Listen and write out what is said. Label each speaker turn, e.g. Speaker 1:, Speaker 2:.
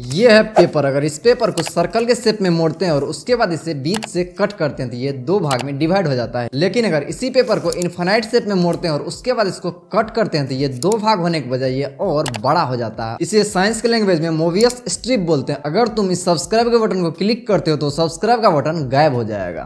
Speaker 1: ये है पेपर अगर इस पेपर को सर्कल के शेप में मोड़ते हैं और उसके बाद इसे बीच से कट करते हैं तो ये दो भाग में डिवाइड हो जाता है लेकिन अगर इसी पेपर को इन्फाइट शेप में मोड़ते हैं और उसके बाद इसको कट करते हैं तो ये दो भाग होने के बजाय ये और बड़ा हो जाता है इसे साइंस के लैंग्वेज में मोवियस स्ट्रिप बोलते हैं अगर तुम इस सब्सक्राइब के बटन को क्लिक करते हो तो सब्सक्राइब का बटन गायब हो जाएगा